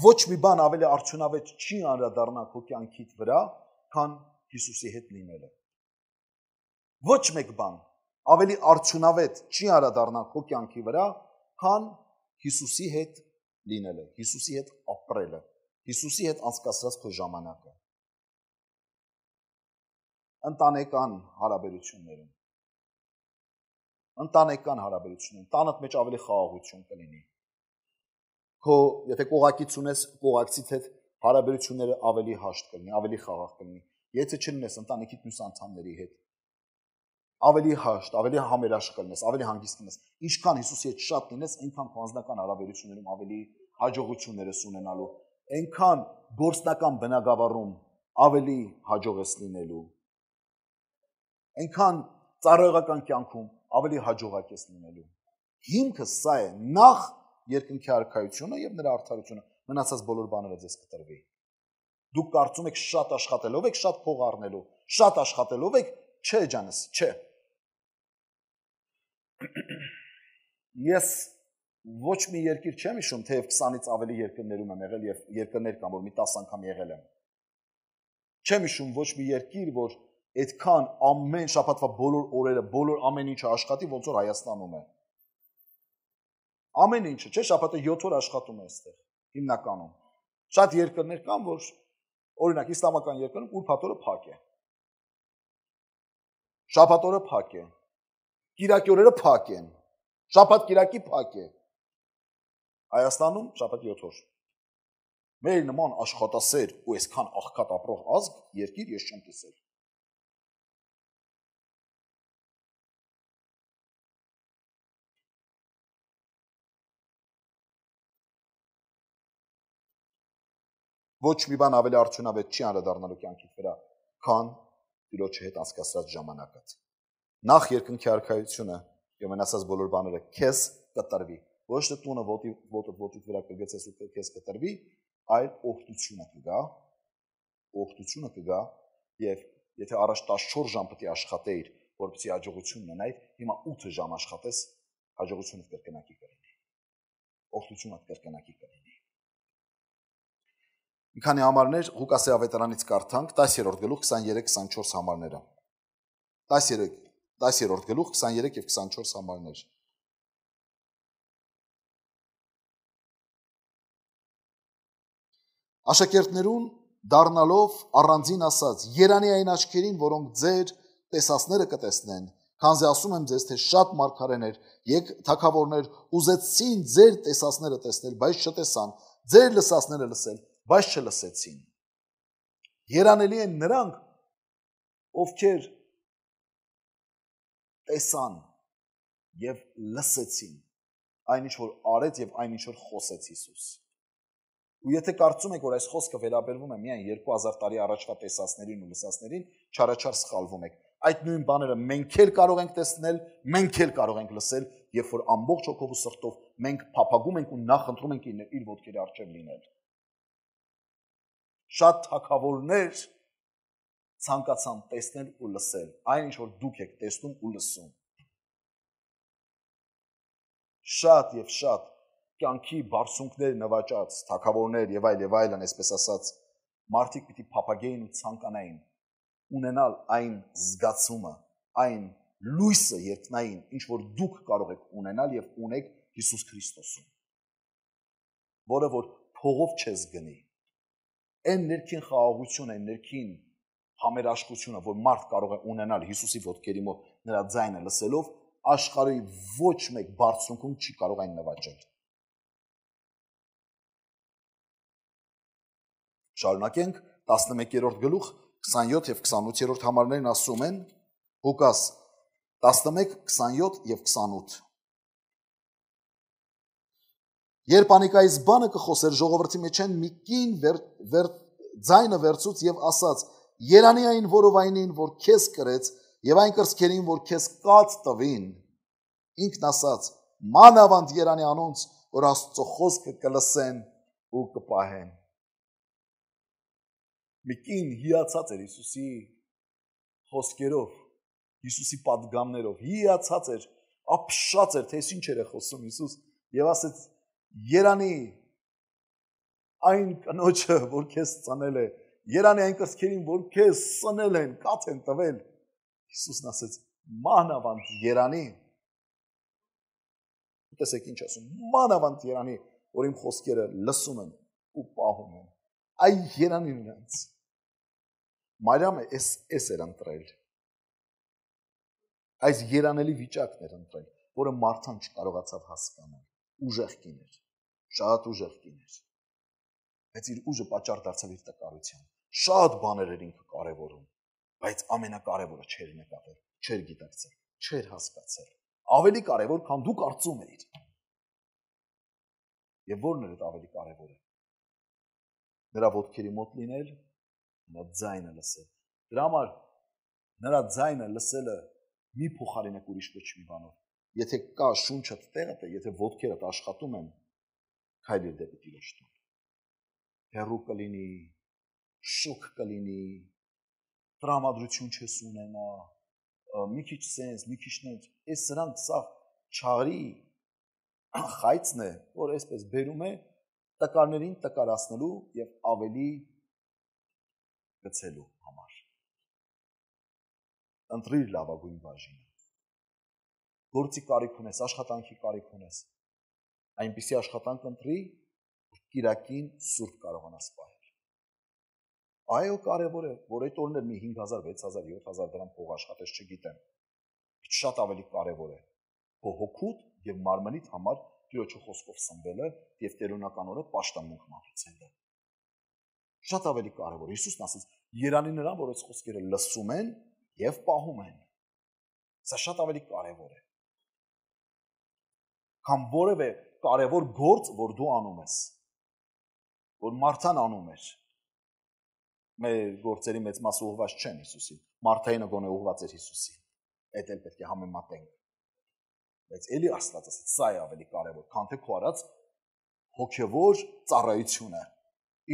ոչ մի բան ավելի արդյունավետ չի անդրադառնա քո կյանքիդ վրա, քան Հիսուսի հետ լինելը։ Ոչ մեկ բան ավելի արդյունավետ չի անդրադառնա քո կյանքի վրա, քան Հիսուսի հետ լինելը, Հիսուսի հետ ապրելը, Հիսուսի հետ անցկացրած քո ժամանակը։ Ընտանեկան հարաբերություններում ընտանեկան հարաբերություններում տանդ մեջ ավելի խաղաղություն կլինի քո եթե կողակից ունես կողակցից հետ հարաբերությունները ավելի հաշտ կլինի, ավելի խաղաղ կլինի։ Եթե չնես ընտանիքիդ մյուս անդամների հետ ավելի հաշտ, ավելի համերաշխ կլինես, ավելի հանգիստ կլինես։ Ինչքան Հիսուսի հետ շատ լինես, այնքան քո անձնական հարաբերություններում ավելի հաջողություններ ես ունենալու, այնքան գործնական բնակավարում ավելի հաջող ես լինելու։ Այնքան ծառայողական կյանքում ավելի հաջողակ ես լինելու։ Հիմքը սա է, նախ երկնքի արքայությունը եւ նրա արդարությունը, մնացած բոլոր բաները ձեզ կտրվի։ Դուք կարծում եք շատ աշխատելով եք, շատ փող առնելու, շատ աշխատելով եք, չէ ջանս, չէ։ Ես ոչ մի երկիր չեմ հիշում, թեև 20-ից ավելի երկրներում եմ եղել եւ երկրներ կան, որ մի 10 անգամ եղել եմ։ Չեմ հիշում ոչ մի երկիր, որ այդքան ամեն շաբաթվա բոլոր օրերը, բոլոր ամեն ինչը աշխատի, ոնց որ Հայաստանում է։ Ամեն ինչը, չէ՞, շաբաթը 7 օր աշխատում է այստեղ հիմնականում։ Շատ երկրներ կան, որ օրինակ իսլամական երկրում ուրբաթ օրը փակ է։ Շաբաթ օրը փակ է։ Կիրակի օրերը փակ են։ Շաբաթ կիրակի փակ է։ Հայաստանում շաբաթ 7 օր։ Մեր նման աշխատասեր ու այսքան աղքատ ապրող ազգ երկիր ես չեմ տեսել։ ոչ մի բան ավելի արդյունավետ չի անդրադառնալու կյանքիդ վրա, քան ծիրոջի հետ անցկացրած ժամանակը։ Նախ երկնքի արքայությունը եւ մնացած բոլոր բաները քեզ կտրվի։ Ոչ թե տունը ոտի ոտը ոտիդ վրա կգցես ու քեզ կտրվի, այլ օգտությունը կգա, օգտությունը կգա եւ եթե առաջ 14 ժամ պետք է աշխատեիր, որպեսզի հաջողություն ունենայիր, հիմա 8 ժամ աշխատես, հաջողությունը կրկնակի կլինի։ Օգտությունը կրկնակի կլինի։ Մի քանի համարներ Ղուկասի ավետարանից կարդանք 10-րդ գլուխ 23-24 համարները։ 13 10-րդ գլուխ 23 եւ 24 համարներ։ Աշակերտներուն դառնալով առանձին ասած Երանի այն աչքերին, որոնք ձեր տեսածները կտեսնեն, քանզի ասում եմ ձեզ, թե շատ մարգարեներ, եկ թակավորներ ուզեցին ձեր տեսածները տեսնել, բայց չտեսան, ձեր լսածները լսել, բայց չլսեցին։ Երանելի են նրանք, ովքեր տեսան եւ լսեցին այն ինչ որ արեց եւ այն ինչ որ խոսեց Հիսուս։ Ու եթե կարծում եք, որ այս խոսքը վերաբերվում է միայն 2000 տարի առաջվա տեսածներին ու լսածներին, չարաչար սխալվում եք։ Այդ նույն բաները մենք էլ կարող ենք տեսնել, մենք էլ կարող ենք լսել, երբ որ ամբողջ հոգով ու սրտով մենք փափագում ենք ու նախընտրում ենք իր ոտքերի առջև լինել շատ թակավորներ ցանկացան տեսնել ու լսել այն ինչ որ դուք եք տեսնում ու լսում շատ եւ շատ կյանքի բարձունքներ նվաճած թակավորներ եւ այլ եւ այլն այսպես ասած մարդիկ պիտի փապագեին ու ցանկանային ունենալ այն զգացումը այն լույսը երկնային ինչ որ դուք կարող եք ունենալ եւ ունեք Հիսուս Քրիստոսում որը որ փողով չես գնի այն ներքին խաղաղությունը, այն ներքին համերաշխությունը, որ մարդ կարող է ունենալ Հիսուսի ոտքերի մոտ նրա ձայնը լսելով, աշխարհի ոչ մեկ բարձունքում չի կարող այն նվաճել։ Շարունակենք 11-րդ գլուխ 27 եւ 28-րդ համարներն ասում են Ղուկաս 11 27 եւ 28 Երբ անիկայից բանը կխոսեր ժողովրդի մեջ են մի կին վեր, վեր ձայնը վերցուց եւ ասաց. Երանի այն որով այնին, որ քեզ կրեց եւ այն կրսքերին, որ քեզ կած տվին։ Ինքն ասաց. Մանավանդ Երանի անոնց, որ Աստծո խոսքը կլսեն ու կպահեն։ Մի կին հիացած էր Հիսուսի խոսքերով, Հիսուսի падգամներով, հիացած էր, ապշած էր, թե ինչ էր խոսում Հիսուս եւ ասաց Երանի այն կնոջը, որ քեզ ծնել է, երանի այն կրծքերին, որ քեզ սնել են, կաթ են տվել։ Հիսուսն ասեց. «Մանավանդ երանի»։ Տեսեք ինչ ասում։ «Մանավանդ երանի, որ իմ խոսքերը լսում են ու պահում են»։ Այ երանին նրանց։ Մարիամը էս էս էր ընտրել այս երանելի վիճակներ ընտրել, որը մարդան չկարողացավ հասկանալ, ուժեղ կիներ շատ ուժեղ կին էր։ Բայց իր ուժը պատճառ դարձավ իր տկարության։ Շատ բաներ էր ինքը կարևորում, բայց ամենակարևորը չէր նկատել, չէր գիտակցել, չէր հասկացել։ Ավելի կարևոր, քան դու կարծում էիր։ Եվ ո՞րն էր այդ ավելի կարևորը։ Նրա ոտքերի մոտ լինել, նրա ձայնը լսել։ Դրա համար նրա ձայնը լսելը մի փոխարինակ ուրիշ ոչ մի բանով։ Եթե կա շունչդ տեղը, եթե ոտքերդ աշխատում են, քայլի դեպի Տիրոջ տուն։ Հերու կլինի, շոկ կլինի, տրամադրություն չես ունենա, մի քիչ սենս, մի քիչ նեջ, այս սրանք սա չարի խայցն է, որ այսպես բերում է տկարներին տկարացնելու եւ ավելի գցելու համար։ Ընտրիր լավագույն բաժինը։ Գործի կարիք ունես, աշխատանքի կարիք ունես, այնպիսի աշխատանք ընտրի, որ Կիրակին Սուրբ կարողանա սպահել։ Այո, կարևոր է, որ այդ օրն էլ մի 5000, 6000, 7000 դրամ փող աշխատես, չգիտեմ։ Շատ ավելի կարևոր է քո հոգուտ եւ մարմնիդ համար Տիրոջը խոսքով սնվելը եւ տերոնական օրը պաշտամունք մատուցելը։ Շատ ավելի կարևոր է Հիսուսն ասաց. «Երանի նրան, որ այս խոսքերը լսում են եւ պահում են»։ Սա շատ ավելի կարևոր է։ Կամ որևէ կարևոր գործ, որ դու անում ես, որ մարդան անում էր։ Մեր գործերի մեծ մասը ուղված չեն Հիսուսին։ Մարթայինը գոնե ուղված էր Հիսուսին։ Այդ էլ պետք է համեմատենք։ Բայց ելի Աստված ասաց, սա է ավելի կարևոր, քան թե քո արած հոգևոր ծառայությունը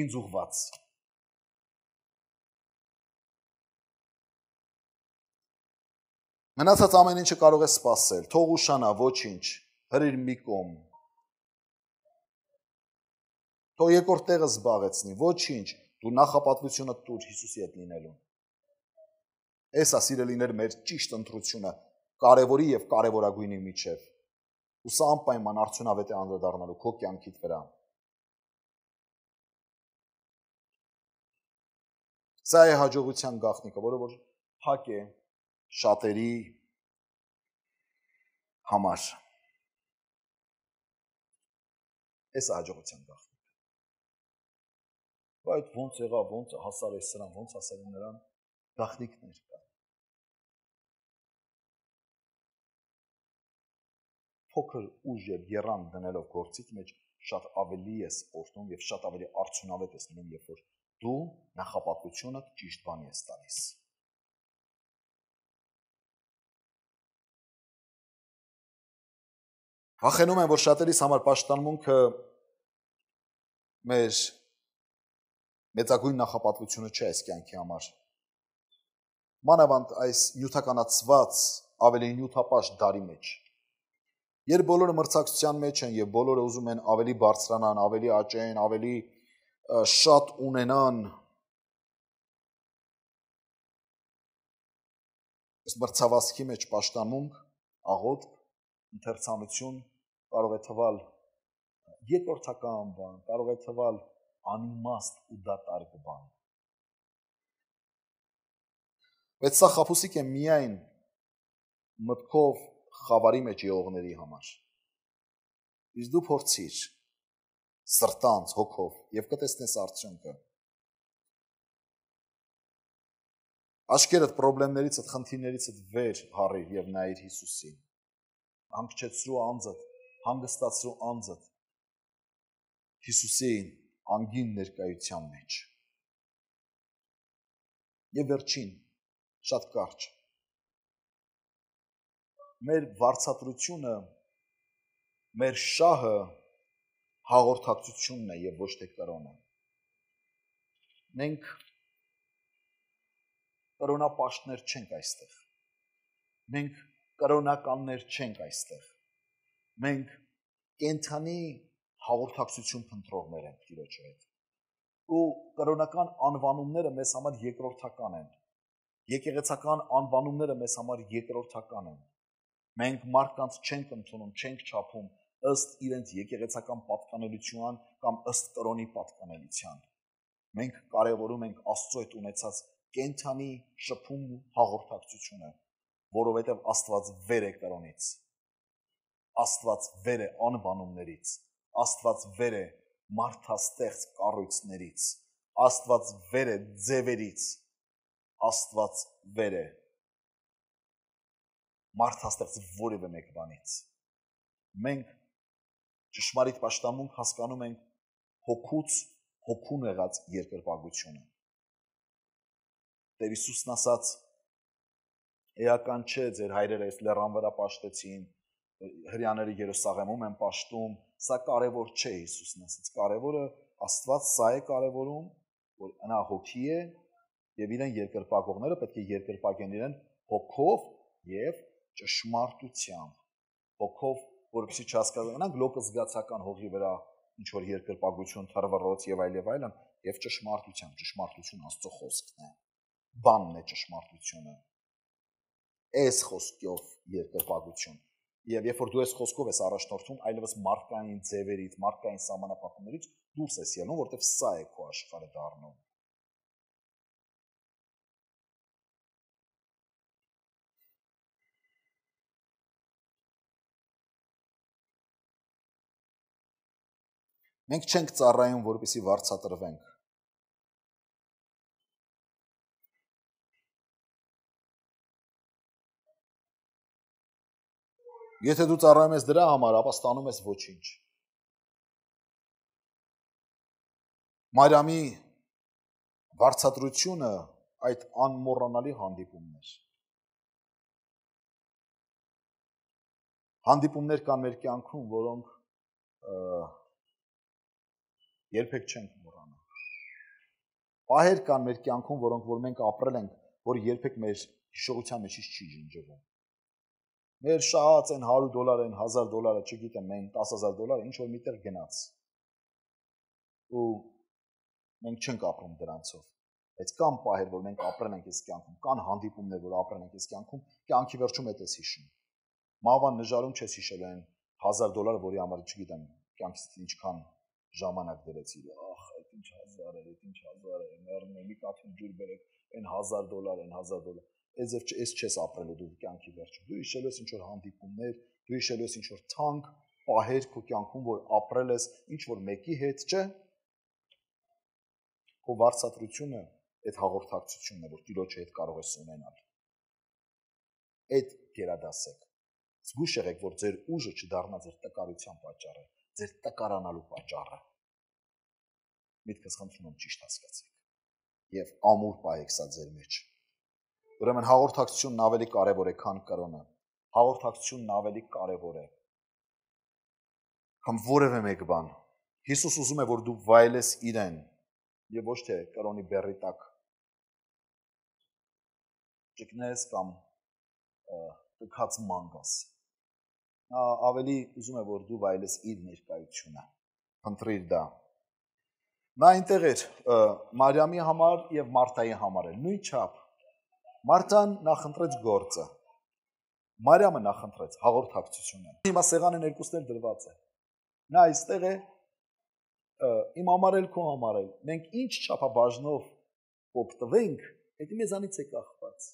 ինձ ուղված։ Մնացած ամեն ինչը կարող է սпасել, թող ուշանա ոչինչ, հրիր մի կողմ, Թող երկրորդ տեղը զբաղեցնի, ոչինչ, դու նախապատվությունը տուր Հիսուսի հետ լինելուն։ Էս է սիրելիներ մեր ճիշտ ընտրությունը կարևորի եւ կարևորագույնի միջև։ Ու սա անպայման արդյունավետ է անդրադառնալու քո կյանքիդ վրա։ Սա է հաջողության գաղտնիքը, որը որ փակ է շատերի համար։ Էս հաջողության գաղտնիքը Բայց ո՞նց եղավ, ո՞նց հասավ այս սրան, ո՞նց հասավ նրան գախնիկներ կա։ Փոքր ուժ եւ երան դնելով գործիք մեջ շատ ավելի ես օրտում եւ շատ ավելի արդյունավետ ես լինում, երբ որ դու նախապատվությունը ճիշտ բանի ես տալիս։ Վախենում եմ, որ շատերիս համար պաշտանմունքը մեր մեծագույն նախապատվությունը չէ այս կյանքի համար։ Մանավանդ այս նյութականացված ավելի նյութապաշտ դարի մեջ։ Երբ բոլորը մրցակցության մեջ են եւ բոլորը ուզում են ավելի բարձրանան, ավելի աճեն, ավելի շատ ունենան, այս մրցավազքի մեջ պաշտամունք, աղոտ, ընթերցանություն կարող է թվալ երկրորդական բան, կարող է թվալ անիմաստ ու դատարկ բան։ Բայց սա խափուսիկ է միայն մտքով խավարի մեջ եղողների համար։ Իսկ դու փորձիր սրտանց հոգով եւ կտեսնես արդյունքը։ Աշկերտ խնդիրներից, այդ խնդիրներից այդ վեր հառիր եւ նայիր Հիսուսին։ Ամբողջացրու անձդ, հանգստացրու անձդ Հիսուսին անգին ներկայության մեջ։ Եվ վերջին, շատ կարճ։ Մեր վարչատրությունը, մեր շահը հաղորդակցությունն է եւ ոչ թե կրոնը։ Մենք կրոնապաշտներ չենք այստեղ։ Մենք կրոնականներ չենք այստեղ։ Մենք կենթանի հաղորդակցություն փնտրողներ են Տիրոջի հետ։ Ու կրոնական անվանումները մեզ համար երկրորդական են։ Եկեղեցական անվանումները մեզ համար երկրորդական են։ Մենք մարդկանց չենք ընդունում, չենք չափում ըստ իրենց եկեղեցական պատկանելիության կամ ըստ կրոնի պատկանելիության։ Մենք կարևորում ենք Աստծո հետ ունեցած կենթանի շփում հաղորդակցությունը, որովհետև Աստված վեր է կրոնից։ Աստված վեր է անվանումներից Աստված վեր է մարդաստեղծ կառույցներից, Աստված վեր է ձևերից, Աստված վեր է մարդաստեղծ որևէ մեկ բանից։ Մենք ճշմարիտ աշտամունք հասկանում ենք հոգուց հոգուն եղած երկրպագությունը։ Տեր Հիսուսն ասաց. «Էական չէ ձեր հայրերը այս լեռան վրա ապաշտեցին» հрьяները Երուսաղեմում են ճաշտում, սա կարևոր չէ Հիսուսն ասաց։ Կարևորը Աստված սա է կարևորում, որ նա հոգի է եւ իրեն երկրպագողները պետք է երկրպագեն իրեն հոգով եւ ճշմարտությամբ։ Հոգով, որովհետեւ չհասկանանք լոկը զգացական հողի վրա ինչ որ երկրպագություն, թռվռոց եւ այլ եւ այլն, եւ ճշմարտությամբ, ճշմարտություն Աստծո խոսքն է։ Բանն է ճշմարտությունը։ Այս խոսքով երկրպագություն Եվ երբ որ դու ես խոսքով ես առաջնորդում, այլևս մարքային ձևերից, մարքային համանախապատներից դուրս ես ելնում, որտեվ սա է քո աշխարհը դառնում։ Մենք չենք ծառայում, որպեսի վարչատրվենք։ Եթե դու ծառայում ես դրա համար, ապա ստանում ես ոչինչ։ Մարիամի վարչատրությունը այդ անմոռանալի հանդիպումն էր։ Հանդիպումներ կան մեր կյանքում, որոնք երբեք չենք մոռանա։ Պահեր կան մեր կյանքում, որոնք որ մենք ապրել ենք, որ երբեք մեր հիշողության մեջից չի ջնջվում։ Մեր շահած են 100 դոլար են, 1000 դոլարը, չգիտեմ, այն 10000 դոլարը ինչ որ միտեղ գնաց։ Ու մենք չենք ապրում դրանցով։ Բայց կան պահեր, որ մենք ապրենք այս կյանքում, կան հանդիպումներ, որ ապրենք այս կյանքում, կյանքի վերջում էդ էս հիշում։ Մավան նժարում չես հիշել այն 1000 դոլարը, որի համար չգիտեմ, կյանքից ինչքան ժամանակ դրեց իր, ախ, այդ ինչ 1000 էր, այդ ինչ 1000 էր, մեռնելի կաթում ջուր բերեք, այն 1000 դոլար, այն 1000 դոլար այս ձև չես չես ապրելու դու կյանքի վերջում։ Դու հիշելու ես ինչ որ հանդիպումներ, դու հիշելու ես ինչ որ թանկ պահեր քո կյանքում, որ ապրել ես ինչ որ մեկի հետ, չէ՞։ Քո վարչատրությունը այդ հաղորդակցությունն է, որ Տիրոջի հետ կարող ես ունենալ։ Այդ գերադասեք։ Զգուշ եղեք, որ ձեր ուժը չդառնա ձեր տկարության պատճառը, ձեր տկարանալու պատճառը։ Միտքս խնդրում եմ ճիշտ հասկացեք։ Եվ ամուր պահեք սա ձեր մեջ։ Ուրեմն հաղորդակցությունն ավելի կարևոր է, քան կրոնը։ Հաղորդակցությունն ավելի կարևոր է։ Կամ որևէ մեկ բան։ Հիսուս ուզում է, որ դու վայելես իրեն եւ ոչ թե կրոնի բեռի տակ ճկնես կամ տքած մանգաս։ Նա ավելի ուզում է, որ դու վայելես իր ներկայությունը։ Փնտրիր դա։ Նա այնտեղ էր Մարիամի համար եւ Մարտայի համար էլ նույն չափ Մարտան նախընտրեց գործը։ Մարիամը նախընտրեց հաղորդակցությունը։ Հիմա սեղանին երկուսն էլ դրված է։ Նա այստեղ է իմ համար էլ քո համար էլ։ Մենք ինչ չափաբաժնով օգտվենք, դա մեզանից է կախված։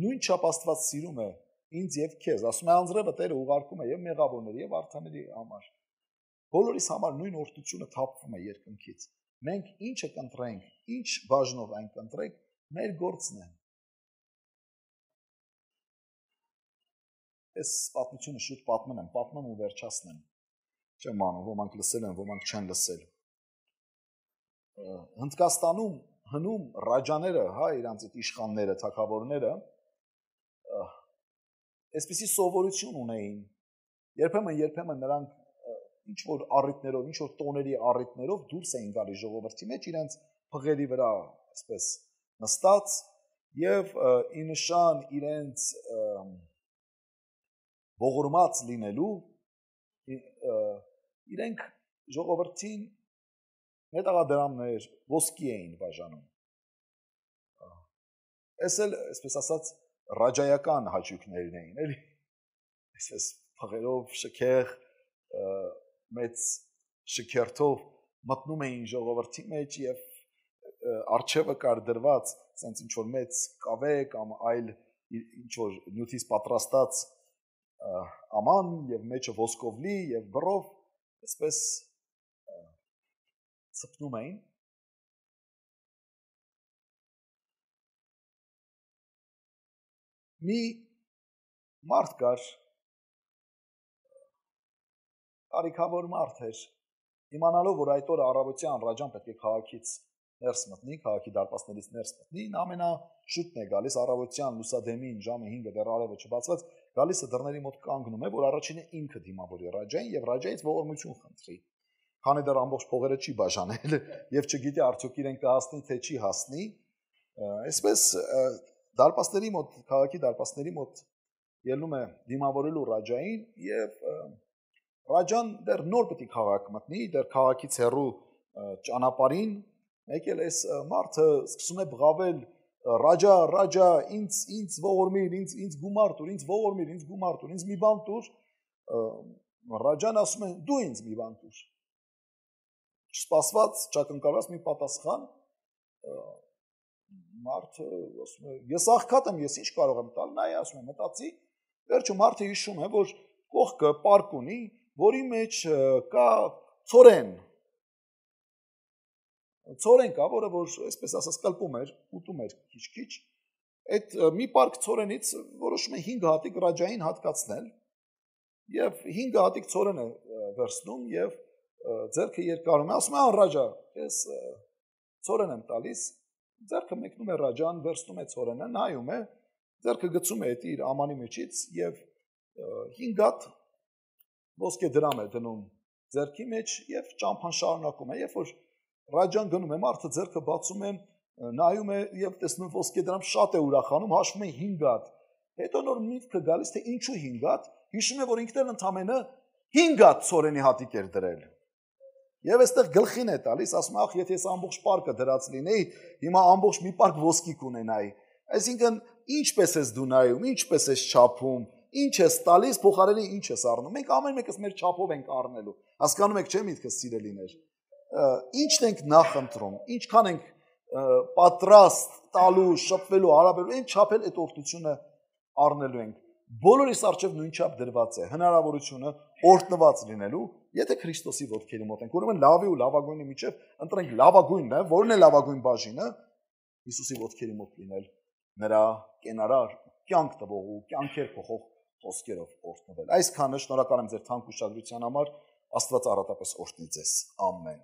Նույն չափ Աստված սիրում է ինձ եւ քեզ, ասում է անձրևը Տերը ուղարկում է եւ մեղավորների եւ արթաների համար։ Բոլորիս համար նույն օրդությունը թափվում է երկնքից։ Մենք ինչը կընտրենք, ինչ բաժնով այն կընտրենք, Մեր գործն է։ Այս պատմությունը շուտ պատմեմ, պատմեմ ու վերջացնեմ։ Չեմ անում, ոմանք լսել են, ոմանք չեն լսել։ Հնդկաստանում հնում ռաջաները, հա, իրանց այդ իշխանները, թակավորները այսպիսի սովորություն ունեին։ Երբեմն երբեմն նրանք ինչ որ առիթներով, ինչ որ տոների առիթներով դուրս էին գալիս ժողովրդի մեջ իրենց փղերի վրա, այսպես նստած եւ ի նշան իրենց ողորմած լինելու իրենք ժողովրդին մետաղադրամներ ոսկի էին բաժանում Էս էլ, այսպես ասած, ռաջայական հաճույքներն էին, էլի։ Այսպես փղերով շքեղ մեծ շքերթով մտնում էին ժողովրդի մեջ եւ արժևը կար դրված, ասենց ինչ որ մեծ կավե կամ այլ ինչ որ նյութից պատրաստած աման եւ մեջը ոսկով լի եւ բռով, այսպես ծփնում էին մի մարդ կար արիքավոր մարդ էր իմանալով որ այդ օրը առավոտյան ռաջան պետք է քաղաքից ներս մտնի, քաղաքի դարպասներից ներս մտնի, ին ամենաշուտն է գալիս առավոտյան լուսադեմին ժամը 5-ը դեռ արևը չբացված, գալիս է դռների մոտ կանգնում է, որ առաջինը ինքը դիմավորի Ռաջային եւ Ռաջայից ողորմություն խնդրի։ Քանի դեռ ամբողջ փողերը չի բաժանել եւ չգիտի արդյոք իրեն կհասնի թե չի հասնի, այսպես դարպասների մոտ, քաղաքի դարպասների մոտ ելնում է դիմավորելու Ռաջային եւ Ռաջան դեռ նոր պետք է քաղաք մտնի, դեռ քաղաքից հեռու ճանապարհին մեկ էլ այս մարդը սկսում է բղավել Ռաջա, Ռաջա, ինձ ինձ ողորմիր, ինձ ինձ գումար տուր, ինձ ողորմիր, ինձ գումար տուր, ինձ մի բան տուր։ Ռաջան ասում է՝ դու ինձ մի բան տուր։ Չսպասված, ճակնկալված մի պատասխան մարդը ասում է ես աղքատ եմ ես ինչ կարող եմ տալ նա է ասում է մտածի վերջո մարդը հիշում է որ կողքը պարկ ունի որի մեջ կա ծորեն ծորեն կա, որը որ այսպես ասած կլպում էր, ուտում էր քիչ-քիչ։ Այդ մի պարկ ծորենից որոշում է 5 հատիկ ռաջային հատկացնել եւ 5 հատիկ ծորենը վերցնում եւ ձերքը երկարում է, ասում է անրաջա, ես ծորեն եմ տալիս, ձերքը մեկնում է ռաջան, վերցնում է ծորենը, նայում է, ձերքը գցում է այդ իր ամանի մեջից եւ 5 հատ ոսկե դրամ է դնում ձերքի մեջ եւ ճամփան շարունակում է, երբ որ Ռաջան գնում է մարդը ձեռքը բացում է, նայում է եւ տեսնում ոսկե դրամ շատ է ուրախանում, հաշվում է 5 հատ։ Հետո նոր միտքը գալիս թե ինչու 5 հատ, հիշում է որ ինքներն ընդամենը 5 հատ ծորենի հատիկ էր դրել։ Եվ այստեղ գլխին է տալիս, ասում ախ, եթե ես ամբողջ պարկը դրած լինեի, հիմա ամբողջ մի պարկ ոսկի կունենայի։ Այսինքն, ինչպես ես դու նայում, ինչպես ես չափում, ինչ ես տալիս, փոխարենի ինչ ես առնում։ Մենք ամեն մեկս մեր չափով ենք առնելու։ Հասկանում եք, չէ՞ միտքս սիրելիներ ինչն ենք նախ ընտրում, ինչքան ենք պատրաստ տալու, շփվելու, հարաբերվելու, այն չափել այդ օրտությունը առնելու ենք։ Բոլորիս արջև նույն չափ դրված է հնարավորությունը օրտնված լինելու, եթե Քրիստոսի ոտքերի մոտ ենք։ Ուրեմն լավի ու լավագույնի միջև ընտրենք լավագույնը, որն է լավագույն բաժինը, Հիսուսի ոտքերի մոտ լինել, նրա կենարար կյանք տվող ու կյանքեր փոխող խոսքերով օրտնվել։ Այսքանը շնորհակալ եմ ձեր թանկ ուշադրության համար։ Աստված առատապես օրհնի ձեզ։ Ամեն։